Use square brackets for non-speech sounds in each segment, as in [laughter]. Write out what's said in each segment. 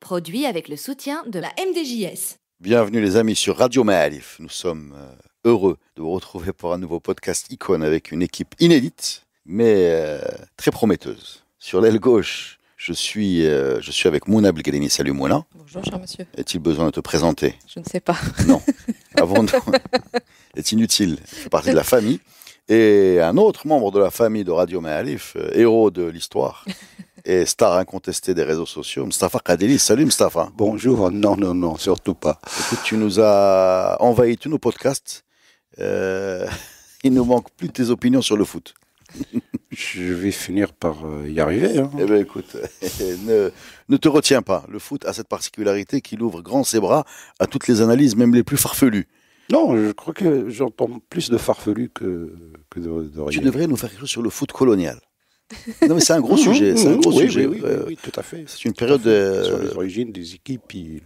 produit avec le soutien de la MDJS. Bienvenue les amis sur Radio Maalif. Nous sommes euh, heureux de vous retrouver pour un nouveau podcast Icône avec une équipe inédite, mais euh, très prometteuse. Sur l'aile gauche, je suis, euh, je suis avec Mouna Belgadini. Salut Mouna. Bonjour cher monsieur. Est-il besoin de te présenter Je ne sais pas. Non. Avant de... [laughs] est inutile. Je fais partie de la famille. Et un autre membre de la famille de Radio Maalif, euh, héros de l'histoire, [laughs] et star incontesté des réseaux sociaux, Mustafa Kadeli. Salut Mustafa. Bonjour, non, non, non, surtout pas. Écoute, tu nous as envahi tous nos podcasts euh, [laughs] il ne manque plus tes opinions sur le foot. [laughs] Je vais finir par euh, y arriver. Hein. Eh bien, écoute, [laughs] ne, te retiens pas. Le foot a cette particularité qu'il ouvre grand ses bras à toutes les analyses, même les plus farfelues. Non, je crois que j'entends plus de farfelues que, que de, Tu devrais nous faire quelque chose sur le foot colonial. Non, mais c'est un gros mmh, sujet. C'est un mmh, gros sujet. Oui, euh, oui, tout à fait. C'est une période. d'origine des équipes.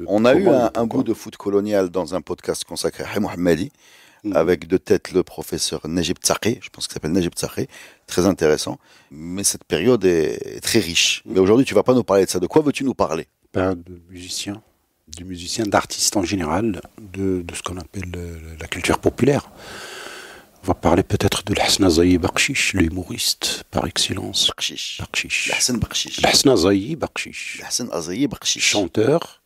on a eu un, goût bout de foot colonial dans un podcast consacré à Mohamedi. Mm. avec de tête le professeur Najib Tzaké, je pense qu'il s'appelle Najib Tzaké, très intéressant. Mais cette période est, très riche. Mm. Mais aujourd'hui, tu vas pas nous parler de ça. De quoi veux-tu nous parler ben, De musiciens, de musiciens, d'artistes en général, de, ce qu'on appelle euh, la culture populaire. On va parler peut-être de l'Hassan Zayi Bakshish, l'humoriste par excellence. Bakshish. Bakshish. L'Hassan Bakshish. L'Hassan Zayi Bakshish. Chanteur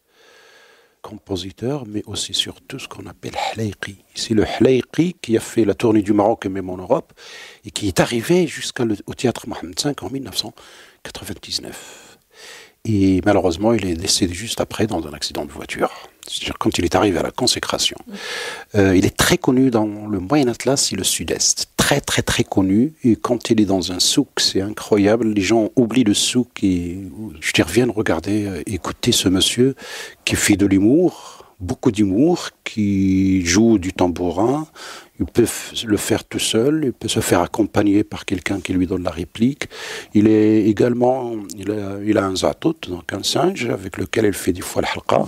compositeur, mais aussi sur tout ce qu'on appelle hlaïki. C'est le hlaïki qui a fait la tournée du Maroc et même en Europe, et qui est arrivé jusqu'au théâtre Mohamed V en 1999. Et malheureusement, il est décédé juste après dans un accident de voiture. C'est-à-dire quand il est arrivé à la consécration. Euh, il est très connu dans le Moyen Atlas et le Sud-Est très très très connu. Et quand il est dans un souk, c'est incroyable. Les gens oublient le souk et je dis reviens regarder, euh, écouter ce monsieur qui fait de l'humour, beaucoup d'humour, qui joue du tambourin, il peut le faire tout seul, il peut se faire accompagner par quelqu'un qui lui donne la réplique. Il est également, il a, un zatout, donc un singe avec lequel il fait des fois la halqa.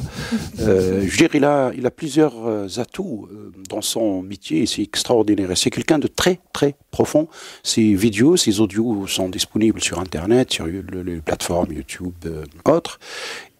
Euh, je veux dire, il a, plusieurs euh, atouts euh, dans son métier, c'est extraordinaire. C'est quelqu'un de très, très profond. Ses vidéos, ses audios sont disponibles sur Internet, sur les plateformes YouTube, autres.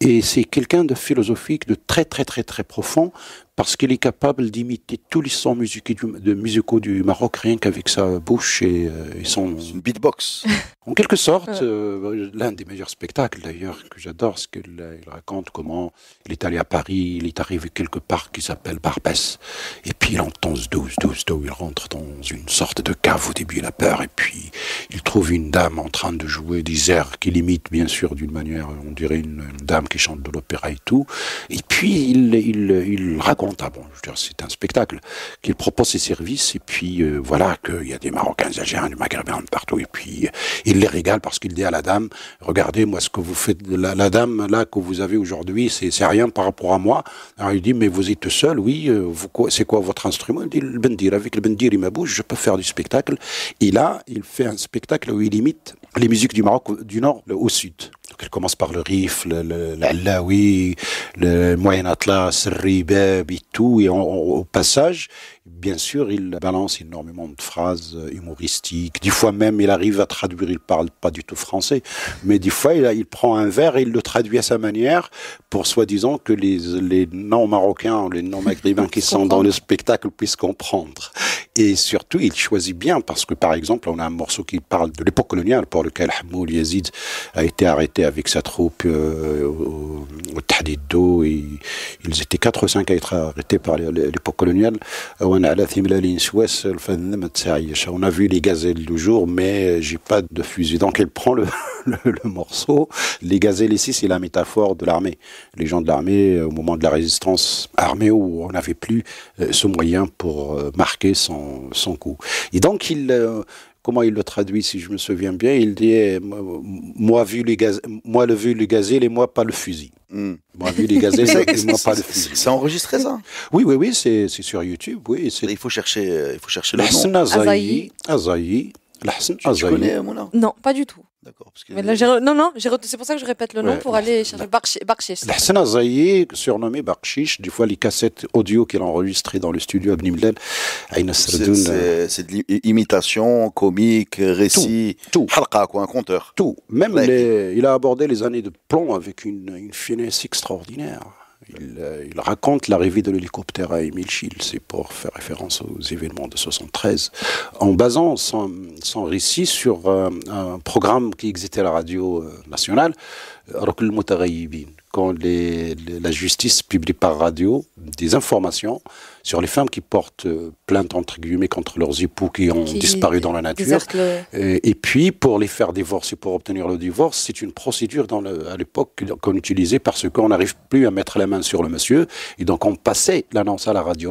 Et c'est quelqu'un de philosophique, de très, très, très, très profond, parce qu'il est capable d'imiter tous les sons musicaux du, de du Maroc rien qu'avec sa bouche et, euh, son beatbox. [laughs] en quelque sorte, euh, l'un des meilleurs spectacles d'ailleurs que j'adore, c'est qu'il euh, raconte comment il est allé à Paris, il est arrivé quelque part qui s'appelle Barbès, et puis il entend ce douce, douce, il rentre dans une sorte de cave au début, il a peur, et puis il trouve une dame en train de jouer des airs qu'il imite bien sûr d'une manière, on dirait une, une, dame qui chante de l'opéra et tout, et puis il, il, il raconte ah c'est un spectacle, qu'il propose ses services, et puis euh, voilà, qu'il y a des Marocains, des Algériens, du Maghreb, partout, et puis euh, il les régale parce qu'il dit à la dame, regardez, moi, ce que vous faites, la, dame là que vous avez aujourd'hui, c'est rien par rapport à moi. Alors il dit, mais vous êtes seul, oui, euh, c'est quoi votre instrument Il dit, le bendir, avec le bendir il ma bouche, je peux faire du spectacle. Et là, il fait un spectacle où il imite les musiques du Maroc du Nord au Sud qu'elle commence par le Rif, le le, le, le Moyen Atlas, le et tout. Et au passage, Bien sûr, il balance énormément de phrases euh, humoristiques. Des fois même, il arrive à traduire, il parle pas du tout français, mais des fois, il, il prend un verre et il le traduit à sa manière pour soi-disant que les, non-marocains, les non-maghrébins [laughs] qui sont dans le spectacle puissent comprendre. Et surtout, il choisit bien parce que, par exemple, on a un morceau qui parle de l'époque coloniale pour lequel Hamoul Yazid a été arrêté avec sa troupe euh, au, au ils étaient 4 ou 5 à être arrêtés par l'époque coloniale. On a vu les gazelles du jour, mais j'ai pas de fusil. Donc elle prend [laughs] le, morceau. Les gazelles ici, c'est la métaphore de l'armée. Les gens de l'armée, euh, au moment de la résistance armée, où on n'avait plus euh, ce moyen pour euh, marquer son, son coup. Et donc il, comment il le traduit, si je me souviens bien, il dit eh, moi, vu moi le vu le gazelle et moi pas le fusil. Hmm. Moi vu les gazelle [laughs] et moi pas le fusil. C'est enregistré ça Oui, oui, oui, c'est sur YouTube. Oui, il faut chercher, euh, il faut chercher le nom. Azaï, Azaï, Azaï. Tu, Non, pas du tout non, non, c'est pour ça que je répète le nom pour aller chercher Bakshish. Hassan Azaï, surnommé Bakshish, des fois les cassettes audio qu'il a enregistrées dans le studio à c'est de l'imitation comique, récit, tout, halqa, quoi, un conteur. Tout. Même il a abordé les années de plomb avec une finesse extraordinaire. Euh, il, raconte l'arrivée de l'hélicoptère à Emile Schill, c'est pour faire référence aux événements de 73, en basant son, récit sur euh, un programme qui existait à la radio euh, nationale, Rokul Moutaghayibin, quand la justice publie par radio des informations sur les femmes qui portent euh, plainte entre guillemets contre leurs époux qui ont disparu dans la nature. Euh, et, puis pour les faire divorcer, pour obtenir le divorce, c'est une procédure dans le, à l'époque qu'on utilisait parce qu'on n'arrive plus à mettre la main sur le monsieur. Et donc on passait l'annonce à la radio,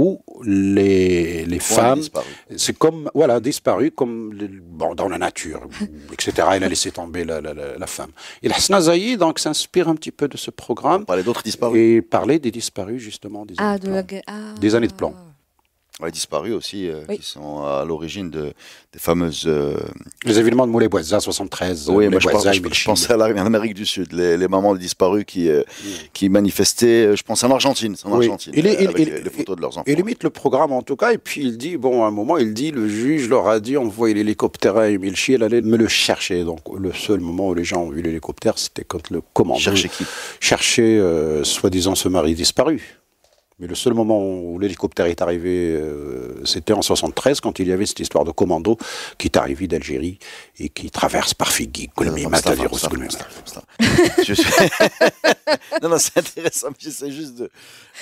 où les, les femmes, c'est comme, voilà, disparu comme bon, dans la nature, [laughs] etc. Elle a laissé tomber la, la, femme. Et Hassan Snazaï, donc s'inspire un petit peu de ce programme. Parler d'autres disparus. Et parler des disparus justement. Des ah, des années de plan. Les ah. disparus aussi, euh, qui sont à l'origine de, des fameuses. Euh, les événements de moulet Boisa 73. Oui, je, pense, hein, à l'Amérique du Sud, les, mamans des disparus qui, euh, qui manifestaient, je pense en Argentine, en Argentine il, les, photos de leurs enfants. Il limite le programme en tout cas, et puis il dit, bon, à un moment, il dit, le juge leur a dit, on voit l'hélicoptère à Emile elle allait me le chercher. Donc le seul moment où les gens ont vu l'hélicoptère, c'était quand le commandant. Chercher qui Chercher, soi-disant, ce mari disparu. Mais le seul moment où l'hélicoptère est arrivé, euh, c'était en 73, quand il y avait cette histoire de commando qui est arrivé d'Algérie et qui traverse par Figui, Non, c'est intéressant, mais j'essaie juste de...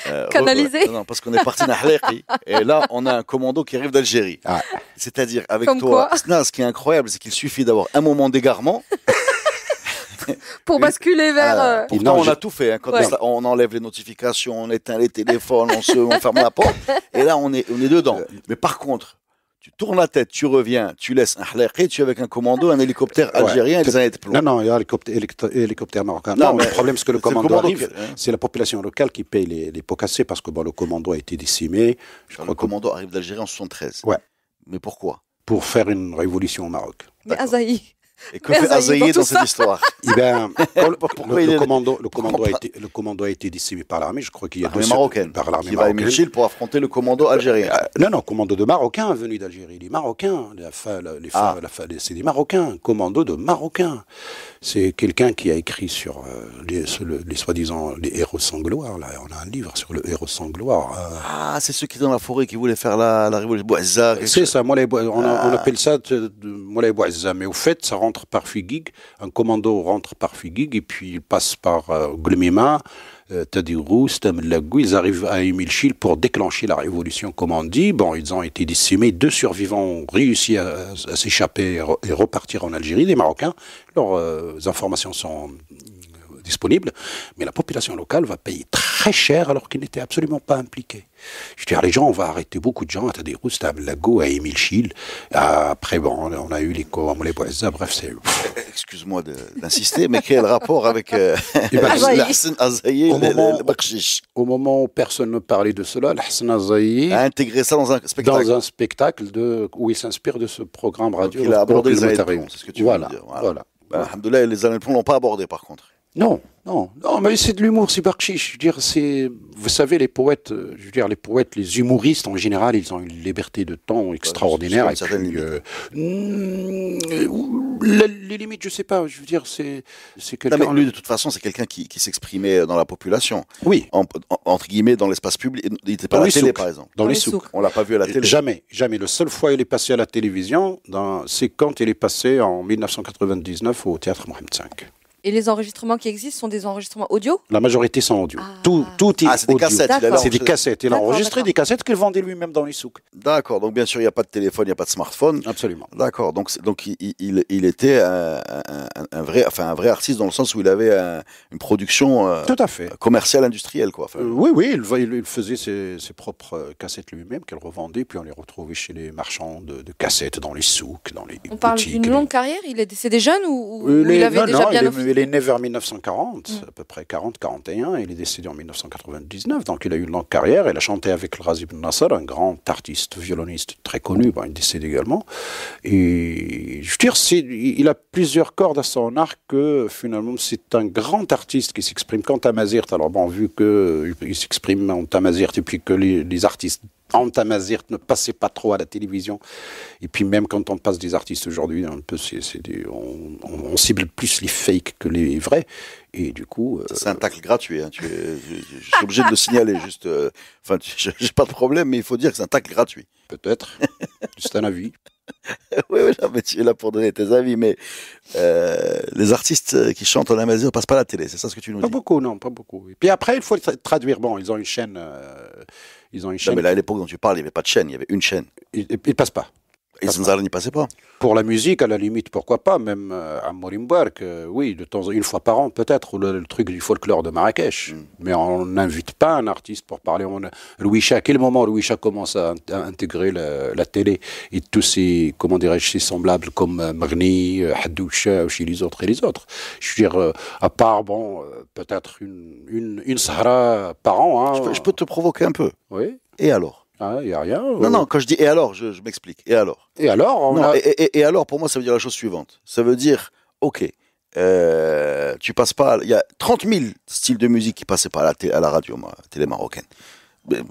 Euh, Canaliser Non, parce qu'on est parti d'Algérie, [laughs] et là, on a un commando qui arrive d'Algérie. Ah. C'est-à-dire, avec toi, non, ce qui est incroyable, c'est qu'il suffit d'avoir un moment d'égarement [laughs] pour basculer vers. Ah, euh, pourtant, non, on a tout fait. Hein. on enlève les notifications, on éteint les téléphones, on, se, ferme la porte. Et là, on est, on est dedans. Euh, mais par contre, tu tournes la tête, tu reviens, tu laisses un et tu es avec un commando, un hélicoptère algérien Non, non, il y a un hélicoptère, marocain. Non, le problème, c'est que le commando, arrive, hein. c'est la population locale qui paye les, pots cassés parce que bon, le commando a été décimé. le commando arrive d'Algérie en 73. Ouais. Mais pourquoi Pour faire une révolution au Maroc. Mais Azaï et que fait Azaïe dans, cette histoire le, commando, a été, le par l'armée, je crois qu'il y a deux marocaine. Par l'armée qui marocaine. va à pour affronter le commando euh, algérien. Euh, non, non, commando de Marocains venu d'Algérie. Les Marocains, ah. les c'est des Marocains, commando de Marocains. C'est quelqu'un qui a écrit sur euh, les, soi-disant les héros sans gloire. Là. On a un livre sur le héros sans gloire. Euh. Ah, c'est ceux qui dans la forêt qui voulaient faire la, révolution. C'est ça, on, ah. appelle ça Mais au fait, ça rentre par Figuig. Un commando rentre par Figuig et puis il passe par euh, euh, Teddy Lagou, ils arrivent à Emilchil pour déclencher la révolution, comme on dit. Bon, ils ont été dissimés. Deux survivants ont réussi à, s'échapper et repartir en Algérie, des Marocains. Leurs euh, informations sont disponible, mais la population locale va payer très cher alors qu'il n'était absolument pas impliqué. Je veux dire, les gens, on va arrêter beaucoup de gens à des à Lago, à Émile Schill. Après, bon, on a eu les Kouamolé ah, bref, c'est. [laughs] Excuse-moi d'insister, mais quel rapport avec euh, [laughs] eh ben, Azaïe le Au moment où personne ne parlait de cela, Hassan Azaïe a intégré ça dans un spectacle. Dans un spectacle de, où il s'inspire de ce programme radio. il a abordé les années c'est que tu voilà, bah, les l'ont pas abordé par contre. Non, non, non, mais c'est de l'humour, c'est barchiche. Je veux dire, c'est, vous savez, les poètes, euh, je veux dire, les poètes, les humoristes en général, ils ont une liberté de temps extraordinaire. C'est et puis, euh, hmm, euh, les, limites, je sais pas. Je veux dire, c'est, c'est quelqu'un. lui, de toute façon, c'est quelqu'un qui, qui s'exprimait dans la population. Oui. entre guillemets, dans l'espace public. Il n'était pas dans à la télé, par exemple. Dans, les, On l'a pas vu à la télé. Jamais, jamais. Le seul fois où il est passé à la télévision, c'est quand il est passé en 1999 au théâtre Mohamed V. Et les enregistrements qui existent sont des enregistrements audio La majorité sont audio. Ah. Tout, tout est ah, c'est des cassettes. C'est des cassettes. Il a enregistré des cassettes qu'il vendait lui-même dans les souks. D'accord. Donc, bien sûr, il n'y a pas de téléphone, il n'y a pas de smartphone. Absolument. D'accord. Donc, donc il, était un, vrai, enfin, un vrai artiste dans le sens où il avait euh, une production euh, tout à fait. commerciale, industrielle. Quoi. Euh, oui, oui. Il, il faisait ses, propres cassettes lui-même qu'elle revendait. Puis on les retrouvait chez les marchands de, cassettes, dans les souks, dans les. On parle d'une longue carrière Il est décédé jeune ou, il avait déjà bien il il est né vers 1940, mm. à peu près 40-41, il est décédé en 1999, donc il a eu une longue carrière, il a chanté avec Razib Nasser, un grand artiste, violoniste très connu, il est décédé également, et je veux dire, il a plusieurs cordes à son arc que finalement c'est un grand artiste qui s'exprime quant à Mazirt, alors bon, vu qu'il s'exprime en Tamazirt et puis que les artistes Antamazirt ne passait pas trop à la télévision. Et puis même quand on passe des artistes aujourd'hui, un peu, on, cible plus les fakes que les vrais. Et du coup, euh, c'est un tacle gratuit. Hein. je, suis obligé de le signaler. Juste, euh, enfin, j'ai pas de problème, mais il faut dire que c'est un tacle gratuit. Peut-être. c'est un avis. [laughs] oui, oui, mais tu es là pour donner tes avis, mais euh, les artistes qui chantent en ne passent pas à la télé, c'est ça ce que tu nous dis Pas beaucoup, non, pas beaucoup. Et puis après, il faut traduire. Bon, ils ont une chaîne ils ont mais là, à l'époque dont tu parles, il n'y avait pas de chaîne, il y avait une chaîne. Il ne passe pas n'y passait pas. Pour la musique, à la limite, pourquoi pas, même euh, à Morimbark, euh, oui, de temps, une fois par an peut-être, le, truc du folklore de Marrakech. Mm. Mais on n'invite pas un artiste pour parler. On, Louis à quel moment Louis commence à, intégrer la, télé et tous ces, comment dirais-je, semblables comme euh, Magni, Hadoucha ou chez les autres et les autres. Je veux dire, à part, bon, peut-être une, une, Sahara par an. Hein. je peux te provoquer un peu. Oui. Et alors ah, il n'y a rien. Non, non, euh. quand je dis et alors, je, m'explique. Et alors Et alors et, alors, pour moi, ça veut dire la chose suivante. Ça veut dire, ok, euh, tu passes pas. Il y a 30 000 styles de musique qui passaient pas à la, à la radio, télé marocaine.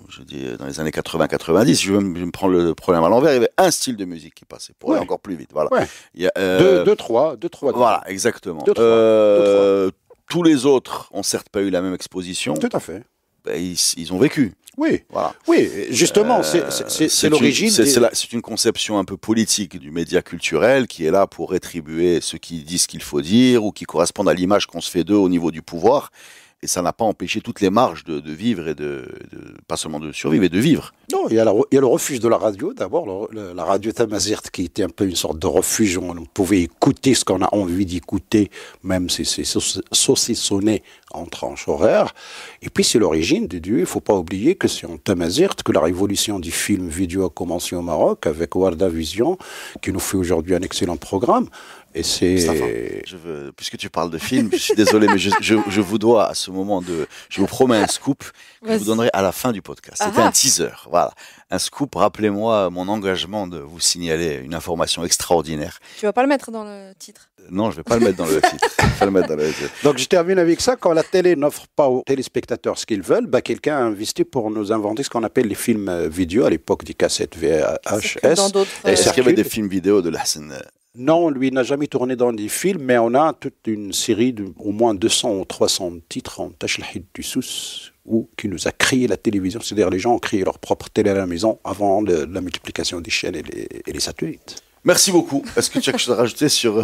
Je dis, euh, dans les années 80-90, je, vais me prends le problème à l'envers, il y avait un style de musique qui passait pour aller encore plus vite. Voilà. Il euh, deux, trois, deux, trois. Voilà, exactement. Deux, trois, Tous les autres ont certes pas eu la même exposition. Tout à fait. Ben, ils, ont vécu. Oui, voilà. oui, justement, c'est euh, l'origine. C'est une conception un peu politique du média culturel qui est là pour rétribuer ceux qui disent qu'il faut dire ou qui correspondent à l'image qu'on se fait d'eux au niveau du pouvoir. Et ça n'a pas empêché toutes les marges de, vivre et de, pas seulement de survivre, mais de vivre. Non, il y a, il le refuge de la radio d'abord, la radio Tamazirt qui était un peu une sorte de refuge où on pouvait écouter ce qu'on a envie d'écouter, même si c'est saucissonné en tranche horaire. Et puis c'est l'origine du... dieux. Il ne faut pas oublier que c'est en Tamazirt que la révolution du film vidéo a commencé au Maroc avec Warda Vision, qui nous fait aujourd'hui un excellent programme. Et c'est. Puisque tu parles de film, je suis désolé, mais je, vous dois à ce moment de. Je vous promets un scoop que je vous donnerai à la fin du podcast. C'était ah. un teaser. Voilà un scoop, rappelez-moi mon engagement de vous signaler une information extraordinaire. Tu vas pas le mettre dans le titre Non, je vais pas le mettre dans le titre. [laughs] le mettre dans le Donc je termine avec ça. Quand la télé n'offre pas aux téléspectateurs ce qu'ils veulent, bah, quelqu'un a investi pour nous inventer ce qu'on appelle les films euh, vidéo à l'époque des cassettes VHS. et est y avait des films vidéo de la scène. Euh, non, lui n'a jamais tourné dans des films, mais on a toute une série d'au moins 200 ou 300 titres en Tachlahid du Sous, ou qui nous a créé la télévision. C'est-à-dire les gens ont créé leur propre télé à la maison avant la multiplication des chaînes et les satellites. Merci beaucoup. Est-ce que tu as quelque chose à rajouter sur euh,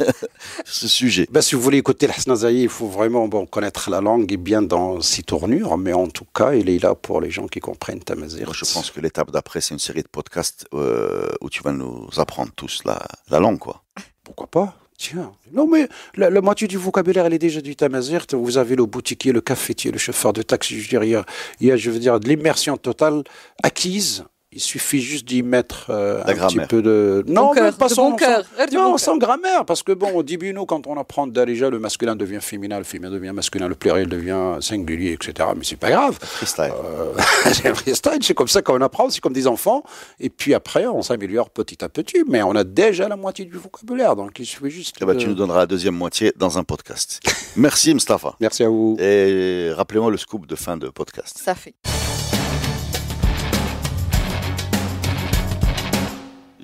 [laughs] ce sujet ben, Si vous voulez écouter Hassan Zaï, il faut vraiment bon, connaître la langue et bien dans ses tournures, mais en tout cas, il est là pour les gens qui comprennent Tamazir. Je pense que l'étape d'après, c'est une série de podcasts euh, où tu vas nous apprendre tous la, langue. quoi. Pourquoi pas Tiens, non mais la, moitié du vocabulaire, elle est déjà du Tamazir. Vous avez le boutiquier, le cafetier, le chauffeur de taxi. Je veux dire, il y a, il y a je veux dire, de l'immersion totale acquise il suffit juste d'y mettre euh, un petit peu de. Non, pas sans, cœur. non, sans grammaire. Parce que, bon, au début, nous, quand on apprend déjà le masculin devient féminin, le féminin devient masculin, le pluriel devient singulier, etc. Mais c'est pas grave. Euh, [laughs] freestyle. c'est comme ça qu'on apprend, c'est comme des enfants. Et puis après, on s'améliore petit à petit. Mais on a déjà la moitié du vocabulaire. Donc il suffit juste. Eh ben, tu nous donneras la deuxième moitié dans un podcast. [laughs] Merci, Mustafa. Merci à vous. Et rappelez-moi le scoop de fin de podcast. Ça fait.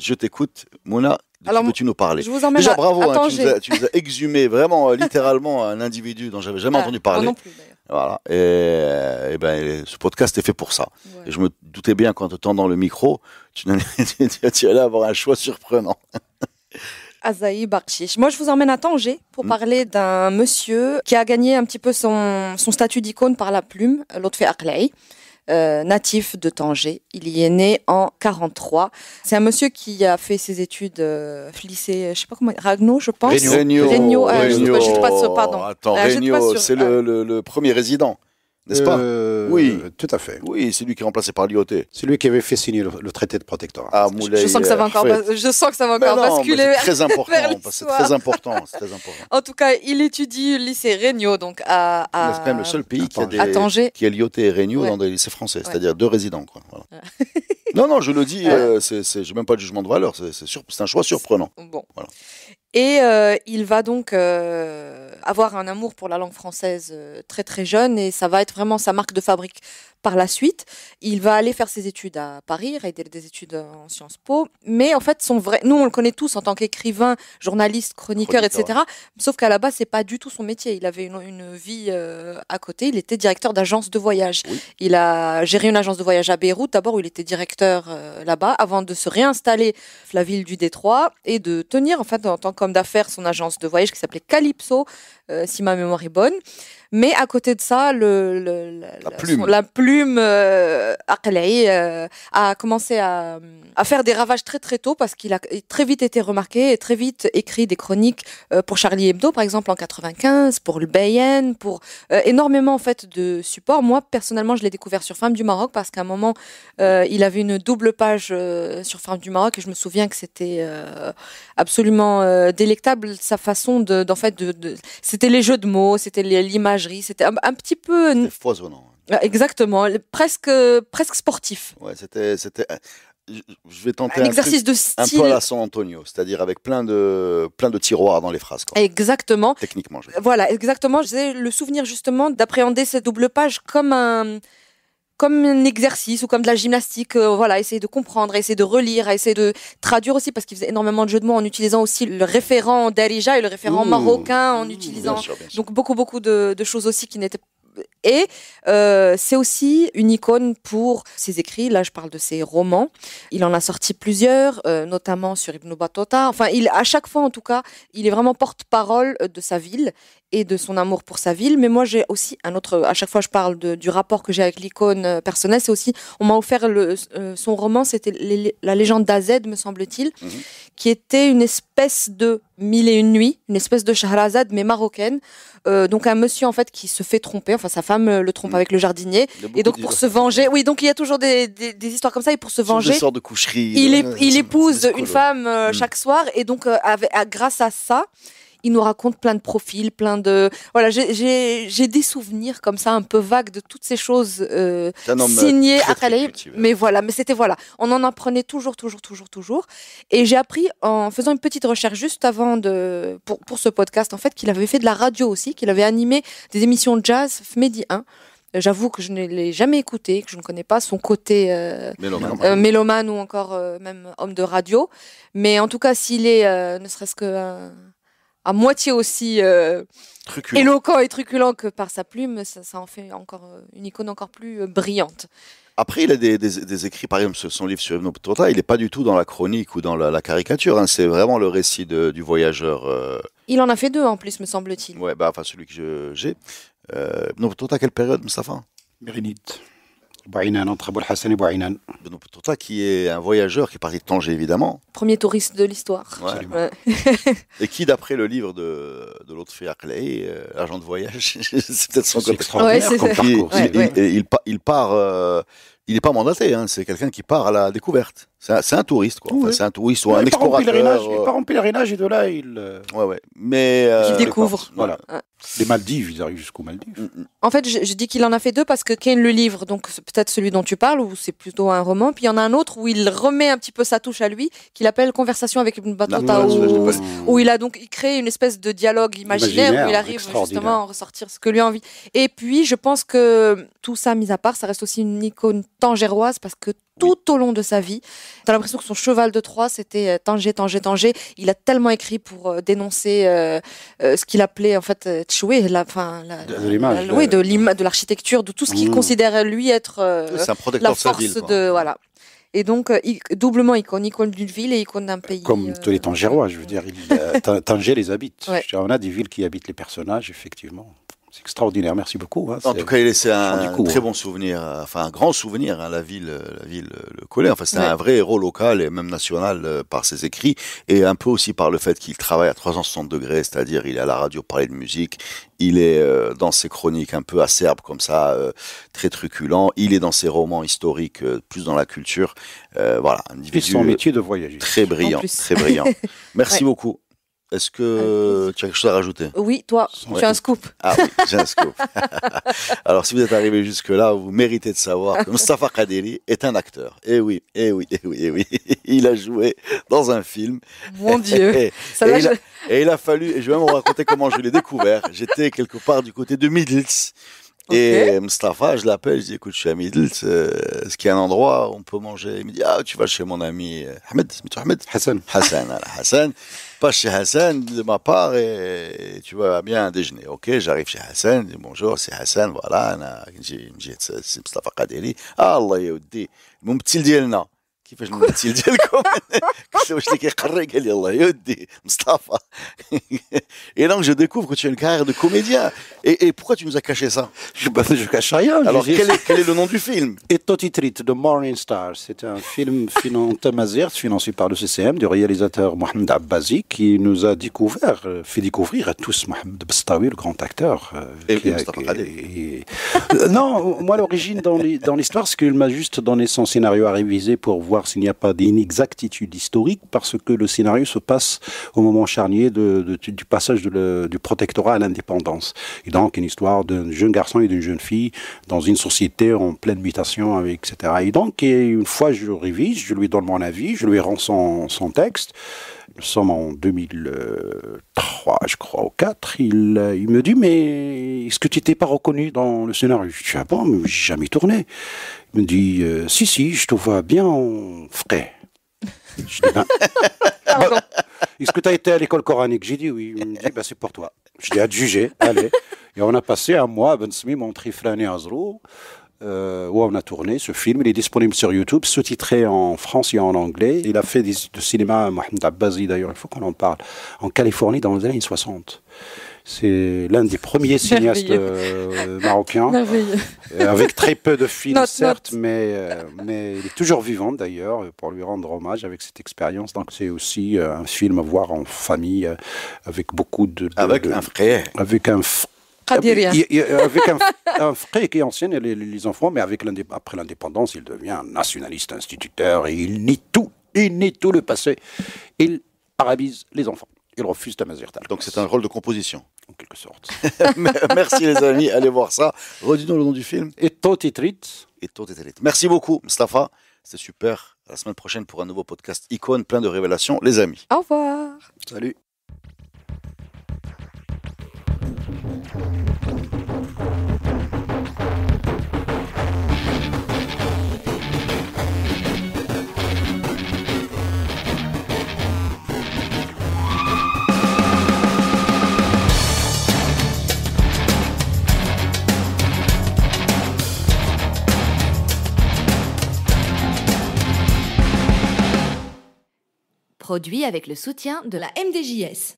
je t'écoute, Mona. Alors, que tu nous parler je vous emmène Déjà, à... bravo, hein, tu, nous as, exhumé vraiment, euh, [laughs] littéralement, un individu dont j'avais jamais ah, entendu parler. Non plus, voilà. Et, eh ben, ce podcast est fait pour ça. Et je me doutais bien qu'en te tendant le micro, tu, [laughs] allais avoir un choix surprenant. Azaï [laughs] Bakshish. Moi, je vous emmène à Tanger pour hmm. parler d'un monsieur qui a gagné un petit peu son, statut d'icône par la plume, l'autre fait euh, natif de Tanger. Il y est né en 43. C'est un monsieur qui a fait ses études euh, au lycée, je sais pas comment, Ragno, je pense. Régnaud, Ragnaud. je, pardon. c'est ah. le premier résident n'est-ce pas euh, Oui. Tout à fait. Oui, c'est lui qui est remplacé par Lyoté. C'est lui qui avait fait signer le, traité de protectorat. Ah, je, sens que ça va euh, encore, je sens que ça va encore basculer. [laughs] C'est très important. En tout cas, il étudie le lycée Regnault, donc à. à c'est même le seul pays qui a, des, et Regnault dans des lycées français, c'est-à-dire deux résidents. Ah. non, non, je le dis, [laughs] euh, je n'ai même pas de jugement de valeur. C'est un choix surprenant. Bon. Voilà. Et euh, il va donc euh, avoir un amour pour la langue française euh, très très jeune et ça va être vraiment sa marque de fabrique par la suite, il va aller faire ses études à Paris, des études en Sciences Po. Mais en fait, son vrai, nous, on le connaît tous en tant qu'écrivain, journaliste, chroniqueur, etc. Sauf qu'à la base, c'est pas du tout son métier. Il avait une, vie euh, à côté. Il était directeur d'agence de voyage. Il a géré une agence de voyage à Beyrouth. D'abord, où il était directeur euh, là-bas, avant de se réinstaller la ville du Détroit et de tenir, en fait, en tant qu'homme d'affaires, son agence de voyage qui s'appelait Calypso, euh, si ma mémoire est bonne. Mais à côté de ça, le, la, plume, son, euh, euh, a commencé à, faire des ravages très très tôt parce qu'il a très vite été remarqué et très vite écrit des chroniques euh, pour Charlie Hebdo, par exemple en 95, pour le Bayen, pour énormément en fait de supports. Moi personnellement, je l'ai découvert sur Femmes du Maroc parce qu'à un moment, il avait une double page sur Femme du Maroc et je me souviens que c'était absolument délectable sa façon d'en fait, de c'était les jeux de mots, c'était l'image c'était un, petit peu. foisonnant. Hein. Ah, exactement, presque, presque sportif. Ouais, c'était, c'était. Euh, je vais tenter un, exercice de style. Un peu à San Antonio, c'est-à-dire avec plein de, plein de tiroirs dans les phrases. Exactement. Techniquement. voilà, exactement. J'ai le souvenir justement d'appréhender cette double page comme un comme un exercice ou comme de la gymnastique, euh, voilà, essayer de comprendre, essayer de relire, essayer de traduire aussi parce qu'il faisait énormément de jeux de mots en utilisant aussi le référent d'Arija et le référent marocain en utilisant donc beaucoup beaucoup de, choses aussi qui n'étaient et euh, c'est aussi une icône pour ses écrits. Là, je parle de ses romans. Il en a sorti plusieurs, euh, notamment sur Ibn Battuta. Enfin, il, à chaque fois, en tout cas, il est vraiment porte-parole de sa ville et de son amour pour sa ville. Mais moi, j'ai aussi un autre. Euh, à chaque fois, je parle du rapport que j'ai avec l'icône euh, personnelle. C'est aussi, on m'a offert le, euh, son roman, c'était La légende d'Azed, me semble-t-il, mhm. qui était une espèce de Mille et une nuits, une espèce de Shahrazad mais marocaine. donc un monsieur en fait qui se fait tromper, enfin sa femme le trompe mhm. avec le jardinier. Et donc pour se venger, oui donc il y a toujours des, histoires comme ça et pour se venger, de coucherie. Il, épouse une femme mhm. chaque soir et donc grâce à ça, il nous raconte plein de profils, plein de voilà, j'ai des souvenirs comme ça un peu vagues de toutes ces choses euh, euh signées à Mais voilà, mais c'était voilà, on en apprenait toujours, toujours, toujours, toujours. Et j'ai appris en faisant une petite recherche juste avant de pour, pour ce podcast en fait qu'il avait fait de la radio aussi, qu'il avait animé des émissions de jazz Fmedi 1. J'avoue que je ne l'ai jamais écouté, que je ne connais pas son côté euh, euh, mélomane. ou encore même homme de radio. Mais en tout cas, s'il est ne serait-ce qu'un à moitié aussi euh, éloquent et truculent que par sa plume, ça, en fait encore euh, une icône encore plus euh, brillante. Après, il a des, écrits, par exemple, son livre sur Battuta, il n'est pas du tout dans la chronique ou dans la, caricature, hein. c'est vraiment le récit du voyageur. Il en a fait deux en plus, me semble-t-il. Ouais, bah, enfin, celui que j'ai. Euh, Ibn à quelle période, Mustafa Mérinite entre et Toi qui est un voyageur qui est parti de Tanger évidemment. Premier touriste de l'histoire. Ouais. Et qui d'après le livre de, de l'autre fait Clay, euh, agent de voyage, [laughs] c'est peut-être son côté extraordinaire parcours. Il, il, part euh, il n'est pas mandaté, hein. c'est quelqu'un qui part à la découverte. C'est un, touriste, quoi. Enfin, c'est un touriste ou un explorateur. il part en euh. pèlerinage et de là, il. Euh, ouais, ouais. Mais. Euh, il découvre. Voilà. Les Maldives, ils arrivent jusqu'aux Maldives. Mm, mm. En fait, je, dis qu'il en a fait deux parce que Kane le livre, donc peut-être celui dont tu parles, ou c'est plutôt un roman. Puis il y en a un autre où il remet un petit peu sa touche à lui, qu'il appelle Conversation avec une Batota, où, où, il a donc il crée une espèce de dialogue imaginaire, où il arrive justement à ressortir ce que lui a envie. Et puis, je pense que tout ça mis à part, ça reste aussi une icône tangéroise parce que tout au long de sa vie, as l'impression que son cheval de Troie, c'était euh, Tanger, Tanger, Tanger. Il a tellement écrit pour euh, dénoncer euh, ce qu'il appelait en fait Tchoué, la, fin, de de de l'architecture, de tout ce qu'il mmh. considère considérait lui être la force de voilà. Et donc, doublement icône, icône d'une ville et icône d'un pays. Comme tous les Tangérois, je veux dire, il, [laughs] Tanger les habite. on a des villes qui habitent les personnages, effectivement. C'est extraordinaire, merci beaucoup. Hein, en tout cas, il laissé un, très hein. bon souvenir, euh, enfin un grand souvenir à hein, la ville, euh, la ville euh, le Collet. Enfin, c'est un vrai héros local et même national par ses écrits et un peu aussi par le fait qu'il travaille à 360 degrés, c'est-à-dire il est à la radio parler de musique, il est dans ses chroniques un peu acerbes comme ça, très truculent, il est dans ses romans historiques, plus dans la culture. voilà, un individu. son métier de voyager. Très brillant, très brillant. [laughs] Merci beaucoup. Est-ce que tu as quelque chose à rajouter Oui, toi, tu un scoop. Ah oui, j'ai un scoop. [laughs] [laughs] Alors, si vous êtes arrivé jusque-là, vous méritez de savoir que Mustafa Kadiri est un acteur. Eh oui, eh oui, eh oui, eh oui. [laughs] Il a joué dans un film. Mon Dieu. et, il a, fallu, et je vais même vous raconter comment je l'ai découvert. J'étais quelque part du côté de Middles. Et Mustafa, je l'appelle, je dis écoute, je suis à Midl, est-ce euh, qu'il y a un endroit où on peut manger Il me dit ah, tu vas chez mon ami euh, Ahmed, Ahmed Hassan. Hassan, Hassan. pas chez Hassan de ma part et tu vas bien déjeuner. Ok, j'arrive chez Hassan, je dis bonjour, c'est Hassan, voilà, c'est Mustafa Kadeli. Ah, Allah, peut-il le non كيفاش donc, ديالكم [laughs] قلت que واش اللي كيقري قال لي الله يودي مصطفى اي [laughs] tu as une carrière de comédien et pourquoi tu nous as caché ça je ne cache rien alors quel est, le nom du film Et Totitrit The Morning Star c'est un film Mazir, financé par le CCM du réalisateur Mohamed Abbazi qui nous a découvert euh, fait découvrir à tous Mohamed Bastawi, le grand acteur euh, et, euh, non moi l'origine dans l'histoire c'est qu'il m'a juste donné son scénario à réviser pour voir s'il n'y a pas d'inexactitude historique, parce que le scénario se passe au moment charnier du passage du protectorat à l'indépendance. Et donc, une histoire d'un jeune garçon et d'une jeune fille dans une société en pleine mutation, etc. Et donc, une fois je le révise, je lui donne mon avis, je lui rends son texte nous sommes en 2003, je crois, ou 4, euh, il, me dit, mais est-ce que tu n'étais pas reconnu dans le scénario Je dis, ah bon, mais j'ai jamais tourné. Il me dit, euh, si, si, je te vois bien en frais. Je dis, ben, [laughs] est-ce que tu as été à l'école coranique J'ai dit oui. Il me dit, ben, c'est pour toi. Je dis, à juger, allez. Et on a passé un mois, ben, Smith mon à Azrou. Euh, où on a tourné ce film. Il est disponible sur YouTube, sous-titré en français et en anglais. Il a fait du cinéma, Mohamed Abbasi, d'ailleurs, il faut qu'on en parle, en Californie dans les années 60. C'est l'un des premiers [laughs] cinéastes euh, marocains, euh, avec très peu de films [laughs] certes, Mais, mais il est toujours vivant d'ailleurs, pour lui rendre hommage avec cette expérience. Donc c'est aussi un film à voir en famille, avec beaucoup de... avec un frère. Avec un avec un, frère qui ancien les, les enfants, mais avec après l'indépendance, il devient un nationaliste instituteur et il nie tout, il nie tout le passé. Il parabise les enfants. Il refuse Tamazirtal. Donc c'est un rôle de composition. En quelque sorte. [laughs] Merci les amis, allez voir ça. Redis-nous le nom du film. Et tout et trit. Et et Merci beaucoup, Mustafa. C'est super. À la semaine prochaine pour un nouveau podcast Icône plein de révélations, les amis. Au revoir. Salut. produit avec le soutien de la MDJS.